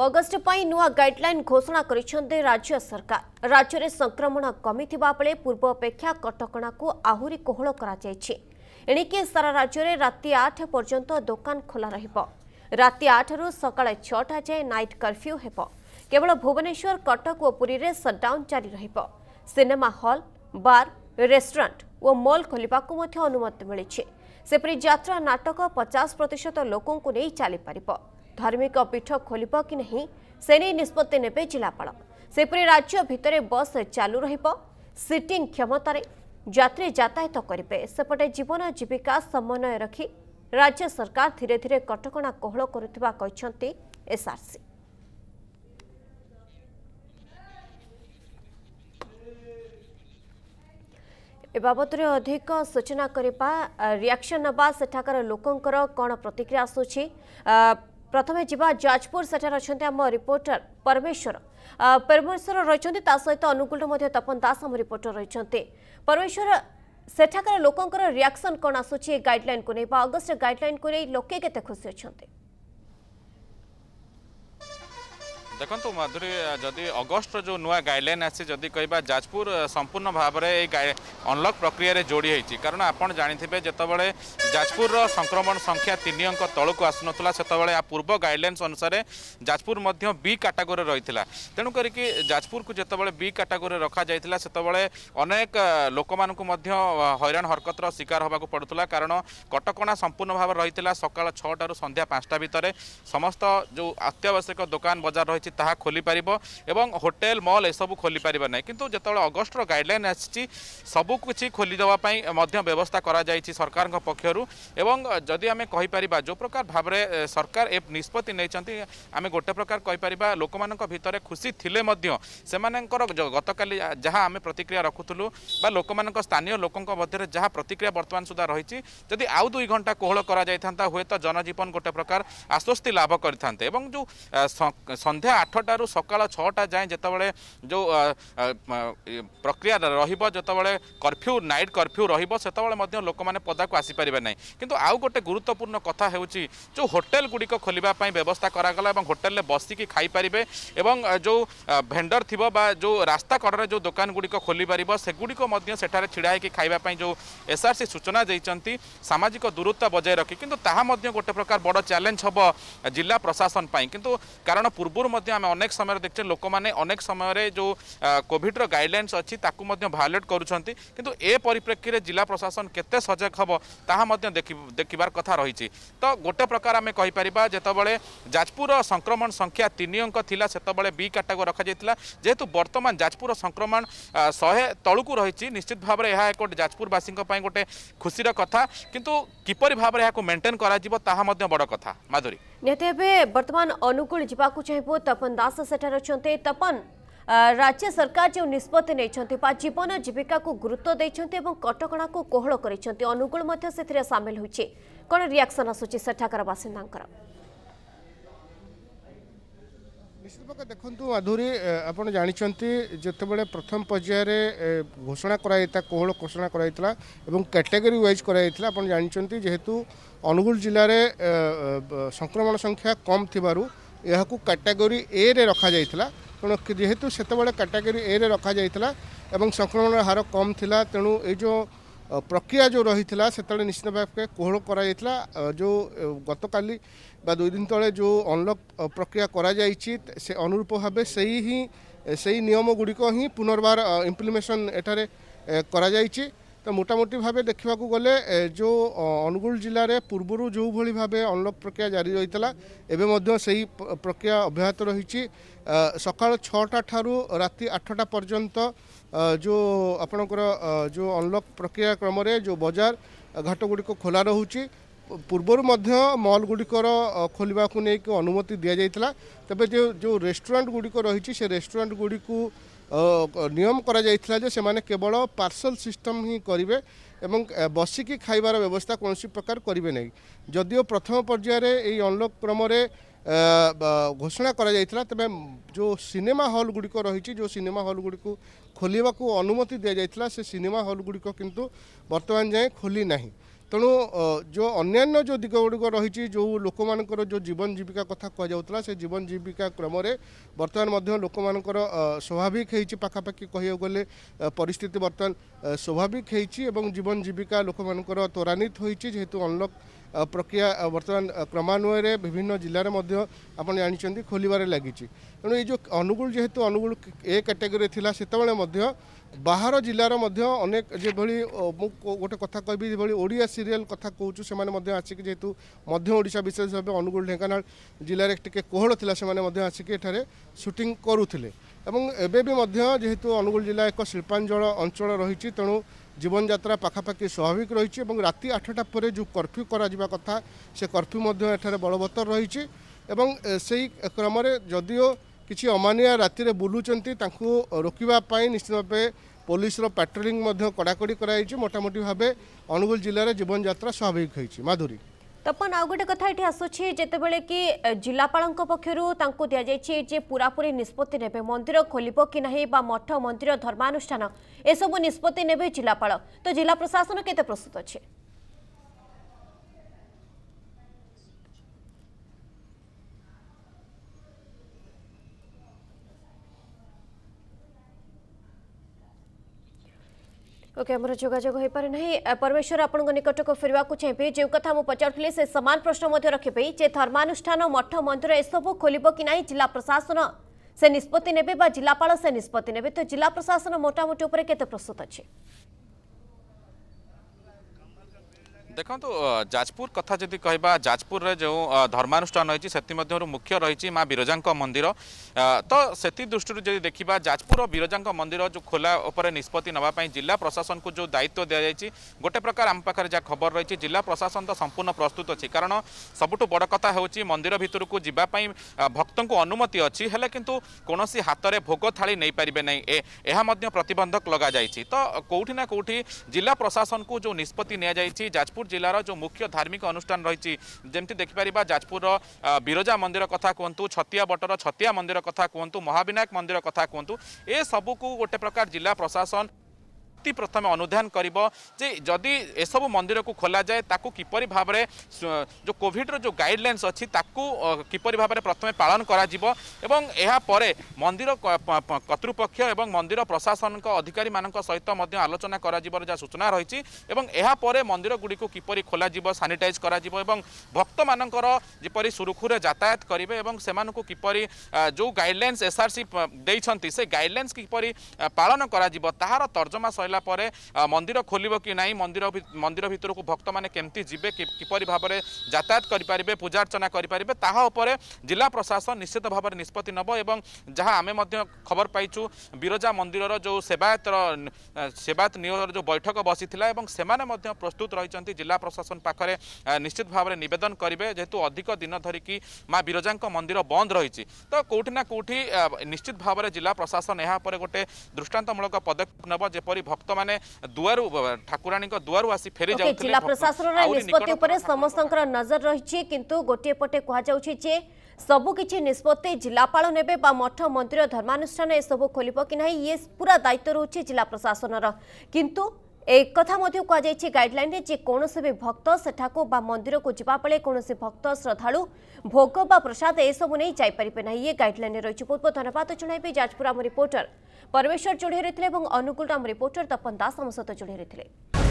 August ପାଇଁ ନୂଆ guideline ଘୋଷଣା କରିଛନ୍ତି ରାଜ୍ୟ ସରକାର ରାଜ୍ୟରେ ସଂକ୍ରମଣ କମିଥିବା ବେଳେ ପୂର୍ବ ଅପେକ୍ଷା କଟକଣାକୁ ଆହୁରି କୋହଳ କରାଯାଇଛି ଏଣିକି ସାରା ରାଜ୍ୟରେ ରାତି ଆଠ ପର୍ଯ୍ୟନ୍ତ ଦୋକାନ ଖୋଲା ରହିବ ରାତି ଆଠରୁ ସକାଳେ ଛଅଟା ଯାଏଁ ନାଇଟ୍ କର୍ଫ୍ୟୁ ହେବ କେବଳ ଭୁବନେଶ୍ୱର କଟକ ଓ ପୁରୀରେ ସଟ୍ଡାଉନ୍ ଜାରି ରହିବ ସିନେମା ହଲ୍ ବାର୍ ରେଷ୍ଟୁରାଣ୍ଟ ଓ ମଲ୍ ଖୋଲିବାକୁ ମଧ୍ୟ ଅନୁମତି ମିଳିଛି ସେପରି ଯାତ୍ରା ନାଟକ ପଚାଶ ପ୍ରତିଶତ ଲୋକଙ୍କୁ ନେଇ ଚାଲିପାରିବ ଧାର୍ମିକ ପୀଠ ଖୋଲିବ କି ନାହିଁ ସେ ନେଇ ନିଷ୍ପତ୍ତି ନେବେ ଜିଲ୍ଲାପାଳ ସେପରି ରାଜ୍ୟ ଭିତରେ ବସ୍ ଚାଲୁ ରହିବ ସିଟିଂ କ୍ଷମତାରେ ଯାତ୍ରୀ ଯାତାୟାତ କରିବେ ସେପଟେ ଜୀବନ ଜୀବିକା ସମନ୍ୱୟ ରଖି ରାଜ୍ୟ ସରକାର ଧୀରେ ଧୀରେ କଟକଣା କୋହଳ କରୁଥିବା କହିଛନ୍ତି ଏସ୍ଆର୍ସି ଏ ବାବଦରେ ଅଧିକ ସୂଚନା କରିବା ରିଆକ୍ସନ୍ ନେବା ସେଠାକାର ଲୋକଙ୍କର କ'ଣ ପ୍ରତିକ୍ରିୟା ଆସୁଛି ପ୍ରଥମେ ଯିବା ଯାଜପୁର ସେଠାରେ ଅଛନ୍ତି ଆମ ରିପୋର୍ଟର ପରମେଶ୍ୱର ପରମେଶ୍ୱର ରହିଛନ୍ତି ତା ସହିତ ଅନୁଗୁଳର ମଧ୍ୟ ତପନ ଦାସ ଆମ ରିପୋର୍ଟର ରହିଛନ୍ତି ପରମେଶ୍ୱର ସେଠାକାର ଲୋକଙ୍କର ରିଆକ୍ସନ୍ କ'ଣ ଆସୁଛି ଏ ଗାଇଡ଼ଲାଇନ୍କୁ ନେଇ ବା ଅଗଷ୍ଟ ଗାଇଡ଼ଲାଇନ୍କୁ ନେଇ ଲୋକେ କେତେ ଖୁସି ଅଛନ୍ତି ଦେଖନ୍ତୁ ମାଧୁରୀ ଯଦି ଅଗଷ୍ଟର ଯେଉଁ ନୂଆ ଗାଇଡ଼ଲାଇନ୍ ଆସିଛି ଯଦି କହିବା ଯାଜପୁର ସମ୍ପୂର୍ଣ୍ଣ ଭାବରେ ଏଇ ଅନଲକ୍ ପ୍ରକ୍ରିୟାରେ ଯୋଡ଼ି ହେଇଛି କାରଣ ଆପଣ ଜାଣିଥିବେ ଯେତେବେଳେ ଯାଜପୁରର ସଂକ୍ରମଣ ସଂଖ୍ୟା ତିନି ଅଙ୍କ ତଳକୁ ଆସୁନଥିଲା ସେତେବେଳେ ଆ ପୂର୍ବ ଗାଇଡ଼ଲାଇନ୍ସ ଅନୁସାରେ ଯାଜପୁର ମଧ୍ୟ ବି କାଟାଗୋରୀ ରହିଥିଲା ତେଣୁ କରିକି ଯାଜପୁରକୁ ଯେତେବେଳେ ବି କାଟାଗୋରୀ ରଖାଯାଇଥିଲା ସେତେବେଳେ ଅନେକ ଲୋକମାନଙ୍କୁ ମଧ୍ୟ ହଇରାଣ ହରକତର ଶିକାର ହେବାକୁ ପଡ଼ୁଥିଲା କାରଣ କଟକଣା ସମ୍ପୂର୍ଣ୍ଣ ଭାବରେ ରହିଥିଲା ସକାଳ ଛଅଟାରୁ ସନ୍ଧ୍ୟା ପାଞ୍ଚଟା ଭିତରେ ସମସ୍ତ ଯେଉଁ ଅତ୍ୟାବଶ୍ୟକ ଦୋକାନ ବଜାର ରହିଛି ତାହା ଖୋଲିପାରିବ ଏବଂ ହୋଟେଲ ମଲ୍ ଏସବୁ ଖୋଲିପାରିବ ନାହିଁ କିନ୍ତୁ ଯେତେବେଳେ ଅଗଷ୍ଟର ଗାଇଡ଼ଲାଇନ୍ ଆସିଛି ସବୁ କିଛି ଖୋଲିଦେବା ପାଇଁ ମଧ୍ୟ ବ୍ୟବସ୍ଥା କରାଯାଇଛି ସରକାରଙ୍କ ପକ୍ଷରୁ ଏବଂ ଯଦି ଆମେ କହିପାରିବା ଯେଉଁ ପ୍ରକାର ଭାବରେ ସରକାର ଏ ନିଷ୍ପତ୍ତି ନେଇଛନ୍ତି ଆମେ ଗୋଟେ ପ୍ରକାର କହିପାରିବା ଲୋକମାନଙ୍କ ଭିତରେ ଖୁସି ଥିଲେ ମଧ୍ୟ ସେମାନଙ୍କର ଗତକାଲି ଯାହା ଆମେ ପ୍ରତିକ୍ରିୟା ରଖୁଥିଲୁ ବା ଲୋକମାନଙ୍କ ସ୍ଥାନୀୟ ଲୋକଙ୍କ ମଧ୍ୟରେ ଯାହା ପ୍ରତିକ୍ରିୟା ବର୍ତ୍ତମାନ ସୁଦ୍ଧା ରହିଛି ଯଦି ଆଉ ଦୁଇ ଘଣ୍ଟା କୋହଳ କରାଯାଇଥାନ୍ତା ହୁଏତ ଜନଜୀବନ ଗୋଟେ ପ୍ରକାର ଆଶ୍ୱସ୍ତି ଲାଭ କରିଥାନ୍ତେ ଏବଂ ଯେଉଁ ସନ୍ଧ୍ୟା আঠটার সকাল ছটা যায় যেতবে যে প্রক্রিয়া রহব যেতবে কর্ফ্যু নাইট কর্ফ্যু রহব সেতবে লোক মানে পদাকু আসিপারে না কিন্তু আউ গোটে গুরুত্বপূর্ণ কথা হচ্ছে যে হোটেল গুড়ি খোলা ব্যবস্থা করা এবং হোটেলে বসিকি খাইপারে এবং যে ভেন্ডর থিব বা যে রাস্তা কড়রে যে দোকান গুড়ি খোলিপার সেগুড়ি সেঠার ছিড়া হয়ে খাইবা যে এসআরসি সূচনা দিয়েছেন সামাজিক দূরত্ব বজায় রাখি কিন্তু তাহা গোটে প্রকার বড় চ্যালেঞ্জ হব জেলা প্রশাসন কিন্তু কারণ পূর্বর ଆମେ ଅନେକ ସମୟରେ ଦେଖିଛେ ଲୋକମାନେ ଅନେକ ସମୟରେ ଯେଉଁ କୋଭିଡ଼ର ଗାଇଡ଼ଲାଇନ୍ସ ଅଛି ତାକୁ ମଧ୍ୟ ଭାୟୋଲେଟ୍ କରୁଛନ୍ତି କିନ୍ତୁ ଏ ପରିପ୍ରେକ୍ଷୀରେ ଜିଲ୍ଲା ପ୍ରଶାସନ କେତେ ସଜାଗ ହେବ ତାହା ମଧ୍ୟ ଦେଖିବାର କଥା ରହିଛି ତ ଗୋଟେ ପ୍ରକାର ଆମେ କହିପାରିବା ଯେତେବେଳେ ଯାଜପୁରର ସଂକ୍ରମଣ ସଂଖ୍ୟା ତିନି ଅଙ୍କ ଥିଲା ସେତେବେଳେ ବି କାଟାକୁ ରଖାଯାଇଥିଲା ଯେହେତୁ ବର୍ତ୍ତମାନ ଯାଜପୁରର ସଂକ୍ରମଣ ଶହେ ତଳକୁ ରହିଛି ନିଶ୍ଚିତ ଭାବରେ ଏହା ଏକ ଯାଜପୁରବାସୀଙ୍କ ପାଇଁ ଗୋଟେ ଖୁସିର କଥା କିନ୍ତୁ କିପରି ଭାବରେ ଏହାକୁ ମେଣ୍ଟେନ୍ କରାଯିବ ତାହା ମଧ୍ୟ ବଡ଼ କଥା ମାଧୁରୀ ନିହାତି ଏବେ ବର୍ତ୍ତମାନ ଅନୁଗୁଳ ଯିବାକୁ ଚାହିଁବୁ ତ तपन दास से तपन राज्य सरकार जो निष्पत्ति नहीं जीवन जीविका को गुरुत्व देखते कटक को कोह कर अनुगुण से सामिल होियाक्शन आसाकर बासीदा निश्चित प्रकार देखु आधुरी आप जानते जोबले प्रथम पर्यायर घोषणा कराइता कोह घोषणा कराइला कैटेगरी व्वज कराइला आप जानते जेहेतु अनुगुल जिले में संक्रमण संख्या कम थी ଏହାକୁ କାଟାଗୋରୀ ଏରେ ରଖାଯାଇଥିଲା ତେଣୁ ଯେହେତୁ ସେତେବେଳେ କାଟାଗୋରୀ ଏରେ ରଖାଯାଇଥିଲା ଏବଂ ସଂକ୍ରମଣର ହାର କମ୍ ଥିଲା ତେଣୁ ଏଇ ଯେଉଁ ପ୍ରକ୍ରିୟା ଯେଉଁ ରହିଥିଲା ସେତେବେଳେ ନିଶ୍ଚିତ ଭାବେ କୋହଳ କରାଯାଇଥିଲା ଯେଉଁ ଗତକାଲି ବା ଦୁଇ ଦିନ ତଳେ ଯେଉଁ ଅନଲକ୍ ପ୍ରକ୍ରିୟା କରାଯାଇଛି ସେ ଅନୁରୂପ ଭାବେ ସେଇ ହିଁ ସେଇ ନିୟମ ଗୁଡ଼ିକ ହିଁ ପୁନର୍ବାର ଇମ୍ପ୍ଲିମେସନ୍ ଏଠାରେ କରାଯାଇଛି ତ ମୋଟାମୋଟି ଭାବେ ଦେଖିବାକୁ ଗଲେ ଯେଉଁ ଅନୁଗୁଳ ଜିଲ୍ଲାରେ ପୂର୍ବରୁ ଯେଉଁଭଳି ଭାବେ ଅନଲକ୍ ପ୍ରକ୍ରିୟା ଜାରି ରହିଥିଲା ଏବେ ମଧ୍ୟ ସେହି ପ୍ରକ୍ରିୟା ଅବ୍ୟାହତ ରହିଛି ସକାଳ ଛଅଟା ଠାରୁ ରାତି ଆଠଟା ପର୍ଯ୍ୟନ୍ତ ଯେଉଁ ଆପଣଙ୍କର ଯେଉଁ ଅନଲକ୍ ପ୍ରକ୍ରିୟା କ୍ରମରେ ଯେଉଁ ବଜାର ଘାଟଗୁଡ଼ିକ ଖୋଲା ରହୁଛି ପୂର୍ବରୁ ମଧ୍ୟ ମଲ୍ ଗୁଡ଼ିକର ଖୋଲିବାକୁ ନେଇକି ଅନୁମତି ଦିଆଯାଇଥିଲା ତେବେ ଯେଉଁ ଯେଉଁ ରେଷ୍ଟୁରାଣ୍ଟ ଗୁଡ଼ିକ ରହିଛି ସେ ରେଷ୍ଟୁରାଣ୍ଟ ଗୁଡ଼ିକୁ নিয়ম করা যাই যে সে কেবল পার্সল সিষ্টম হি করবে এবং বসিকি খাইবার ব্যবস্থা কোণী প্রকার করবে না যদিও প্রথম পর্যায়ে এই অনলক ক্রমে ঘোষণা করা যাই তবে যে সিনেমা হল রয়েছে যে সিনেমা হল খোলা অনুমতি দিয়া যাই সে সিনেমা হল কিন্তু বর্তমান যায় খোলি না ତେଣୁ ଯେଉଁ ଅନ୍ୟାନ୍ୟ ଯେଉଁ ଦିଗ ଗୁଡ଼ିକ ରହିଛି ଯେଉଁ ଲୋକମାନଙ୍କର ଯେଉଁ ଜୀବନ ଜୀବିକା କଥା କୁହାଯାଉଥିଲା ସେ ଜୀବନ ଜୀବିକା କ୍ରମରେ ବର୍ତ୍ତମାନ ମଧ୍ୟ ଲୋକମାନଙ୍କର ସ୍ୱାଭାବିକ ହେଇଛି ପାଖାପାଖି କହିବାକୁ ଗଲେ ପରିସ୍ଥିତି ବର୍ତ୍ତମାନ ସ୍ୱାଭାବିକ ହେଇଛି ଏବଂ ଜୀବନ ଜୀବିକା ଲୋକମାନଙ୍କର ତ୍ୱରାନ୍ୱିତ ହୋଇଛି ଯେହେତୁ ଅନଲକ୍ প্রক্রিয়া বর্তমান ক্রমান্বয়ে বিভিন্ন জেলার মধ্যে আপনার জাঁচান খোলবার লাগিছে তেমন এই যে অনুগুল যেহেতু অনুগুল এ ক্যাটেগোরি লা সেতবে মধ্যে ବାହାର ଜିଲ୍ଲାର ମଧ୍ୟ ଅନେକ ଯେଭଳି ମୁଁ ଗୋଟେ କଥା କହିବି ଯେଭଳି ଓଡ଼ିଆ ସିରିଏଲ୍ କଥା କହୁଛୁ ସେମାନେ ମଧ୍ୟ ଆସିକି ଯେହେତୁ ମଧ୍ୟ ଓଡ଼ିଶା ବିଶେଷ ଭାବେ ଅନୁଗୁଳ ଢେଙ୍କାନାଳ ଜିଲ୍ଲାରେ ଟିକେ କୋହଳ ଥିଲା ସେମାନେ ମଧ୍ୟ ଆସିକି ଏଠାରେ ସୁଟିଂ କରୁଥିଲେ ଏବଂ ଏବେ ବି ମଧ୍ୟ ଯେହେତୁ ଅନୁଗୁଳ ଜିଲ୍ଲା ଏକ ଶିଳ୍ପାଞ୍ଚଳ ଅଞ୍ଚଳ ରହିଛି ତେଣୁ ଜୀବନଯାତ୍ରା ପାଖାପାଖି ସ୍ୱାଭାବିକ ରହିଛି ଏବଂ ରାତି ଆଠଟା ପରେ ଯେଉଁ କର୍ଫ୍ୟୁ କରାଯିବା କଥା ସେ କର୍ଫ୍ୟୁ ମଧ୍ୟ ଏଠାରେ ବଳବତ୍ତର ରହିଛି ଏବଂ ସେଇ କ୍ରମରେ ଯଦିଓ কিছু অমানিয়া রাতে ବୁଲୁଛନ୍ତି ତାଙ୍କୁ ରୋକିବା নিশ্চিত ভাবে ଭାବେ প্যাট্রোলিং কড়াকড়ি করা হয়েছে মোটামুটি ভাবে অনুগুল জেলার জীবনযাত্রা স্বাভাবিক হয়েছে মাধুরী তপন আউ গোটে কথা এটি আসুচি যেতবে কি জেলাপাল পক্ষর তাঁকু দিয়াযাই যে পুরাপুরি নিষ্পতি নেবে মন্দির খোলব কি না বা মঠ মন্দির ধর্মানুষ্ঠান এসব নিষ্পতি নেবে জেলাপাল তো জেলা প্রশাসন কেতে প্রস্তুত অছে ओके तो आमर जोगाजोग हो पारे ना परमेश्वर आपण निकटक फेरवाक चाहे जो कथा मुझे पचारू से सामान प्रश्न रखिपे जे धर्मानुष्ठान मठ मंदिर एसबू खोल कि ना जिला प्रशासन से निष्पत्ति ने जिलापा से निष्पत्ति ने तो जिला प्रशासन मोटामोटी तो प्रस्तुत अच्छे ଦେଖନ୍ତୁ ଯାଜପୁର କଥା ଯଦି କହିବା ଯାଜପୁରରେ ଯେଉଁ ଧର୍ମାନୁଷ୍ଠାନ ରହିଛି ସେଥିମଧ୍ୟରୁ ମୁଖ୍ୟ ରହିଛି ମା ବିରଜାଙ୍କ ମନ୍ଦିର ତ ସେଥି ଦୃଷ୍ଟିରୁ ଯଦି ଦେଖିବା ଯାଜପୁର ବିରଜାଙ୍କ ମନ୍ଦିର ଯେଉଁ ଖୋଲା ଉପରେ ନିଷ୍ପତ୍ତି ନେବା ପାଇଁ ଜିଲ୍ଲା ପ୍ରଶାସନକୁ ଯେଉଁ ଦାୟିତ୍ୱ ଦିଆଯାଇଛି ଗୋଟେ ପ୍ରକାର ଆମ ପାଖରେ ଯାହା ଖବର ରହିଛି ଜିଲ୍ଲା ପ୍ରଶାସନ ତ ସମ୍ପୂର୍ଣ୍ଣ ପ୍ରସ୍ତୁତ ଅଛି କାରଣ ସବୁଠୁ ବଡ଼ କଥା ହେଉଛି ମନ୍ଦିର ଭିତରକୁ ଯିବା ପାଇଁ ଭକ୍ତଙ୍କୁ ଅନୁମତି ଅଛି ହେଲେ କିନ୍ତୁ କୌଣସି ହାତରେ ଭୋଗ ଥାଳି ନେଇପାରିବେ ନାହିଁ ଏହା ମଧ୍ୟ ପ୍ରତିବନ୍ଧକ ଲଗାଯାଇଛି ତ କେଉଁଠି ନା କେଉଁଠି ଜିଲ୍ଲା ପ୍ରଶାସନକୁ ଯେଉଁ ନିଷ୍ପତ୍ତି ନିଆଯାଇଛି ଯାଜପୁର जाजपुर जो जो मुख्य धार्मिक अनुष्ठान जाजपुर विरजा मंदिर कथा कु छतिया बटर छतिया मंदिर कथा कुहु महाविनायक मन्दिर कथा ए सबुकु गोटे प्रकार जिल्ला प्रशासन ଶକ୍ତି ପ୍ରଥମେ ଅନୁଧ୍ୟାନ କରିବ ଯେ ଯଦି ଏସବୁ ମନ୍ଦିରକୁ ଖୋଲାଯାଏ ତାକୁ କିପରି ଭାବରେ ଯେଉଁ କୋଭିଡ଼ର ଯେଉଁ ଗାଇଡ଼ଲାଇନ୍ସ ଅଛି ତାକୁ କିପରି ଭାବରେ ପ୍ରଥମେ ପାଳନ କରାଯିବ ଏବଂ ଏହାପରେ ମନ୍ଦିର କର୍ତ୍ତୃପକ୍ଷ ଏବଂ ମନ୍ଦିର ପ୍ରଶାସନଙ୍କ ଅଧିକାରୀମାନଙ୍କ ସହିତ ମଧ୍ୟ ଆଲୋଚନା କରାଯିବାର ଯାହା ସୂଚନା ରହିଛି ଏବଂ ଏହାପରେ ମନ୍ଦିରଗୁଡ଼ିକୁ କିପରି ଖୋଲାଯିବ ସାନିଟାଇଜ୍ କରାଯିବ ଏବଂ ଭକ୍ତମାନଙ୍କର ଯେପରି ସୁରୁଖୁରୁରେ ଯାତାୟାତ କରିବେ ଏବଂ ସେମାନଙ୍କୁ କିପରି ଯେଉଁ ଗାଇଡ଼ଲାଇନ୍ସ ଏସ୍ଆର୍ସି ଦେଇଛନ୍ତି ସେ ଗାଇଡ଼ଲାଇନ୍ସ କିପରି ପାଳନ କରାଯିବ ତାହାର ତର୍ଜମା ସରିଲା সারা পরে মন্দির খোলব কি না মন্দির মন্দির ভিতরক ভক্ত মানে কেমতি যাবে কিপর ভাবে যাতায়াত করে পারে পূজার্চনা করে পারে তাহা উপরে জেলা প্রশাসন নিশ্চিত ভাবে নিষ্পতি নেব এবং যা আমি খবর পাইছু বিরজা মন্দিরর যে সেবায়তর সেবায়ত নিয়োগর যে বৈঠক বসি এবং সে প্রস্তুত রয়েছেন জেলা প্রশাসন পাখে নিশ্চিত ভাবে নিবেদন করবে যেহেতু অধিক দিন ধরিকি মা বিরজা মন্দির বন্ধ রয়েছে তো কোটি না কোটি নিশ্চিত ভাবে জেলা প্রশাসন এরপরে গোটে দৃষ্টান্তমূলক পদক্ষেপ নেব যেপরি ভক্ত ଭକ୍ତ ମାନେ ଦୁଆରୁ ଠାକୁରାଣୀଙ୍କ ଦୁଆରୁ ଆସି ଫେରି ଯାଉଛନ୍ତି ଜିଲ୍ଲା ପ୍ରଶାସନର ନିଷ୍ପତ୍ତି ଉପରେ ସମସ୍ତଙ୍କର ନଜର ରହିଛି କିନ୍ତୁ ଗୋଟିଏ ପଟେ କୁହାଯାଉଛି ଯେ ସବୁକିଛି ନିଷ୍ପତ୍ତି ଜିଲ୍ଲାପାଳ ନେବେ ବା ମଠ ମନ୍ଦିର ଧର୍ମାନୁଷ୍ଠାନ ଏସବୁ ଖୋଲିବ କି ନାହିଁ ଇଏ ପୁରା ଦାୟିତ୍ୱ ରହୁଛି ଜିଲ୍ଲା ପ୍ରଶାସନର କିନ୍ତୁ ଏକଥା ମଧ୍ୟ କୁହାଯାଇଛି ଗାଇଡ୍ଲାଇନ୍ରେ ଯେ କୌଣସି ବି ଭକ୍ତ ସେଠାକୁ ବା ମନ୍ଦିରକୁ ଯିବା ବେଳେ କୌଣସି ଭକ୍ତ ଶ୍ରଦ୍ଧାଳୁ ଭୋଗ ବା ପ୍ରସାଦ ଏସବୁ ନେଇ ଯାଇପାରିବେ ନାହିଁ ଏ ଗାଇଡ୍ଲାଇନ୍ରେ ରହିଛି ବହୁତ ବହୁତ ଧନ୍ୟବାଦ ଜଣାଇବେ ଯାଜପୁର ଆମ ରିପୋର୍ଟର ପରମେଶ୍ୱର ଯୋଡ଼ି ରହିଥିଲେ ଏବଂ ଅନୁଗୁଳର ଆମ ରିପୋର୍ଟର ତପନ ଦାସ ଆମ ସହିତ ଯୋଡ଼ି ରହିଥିଲେ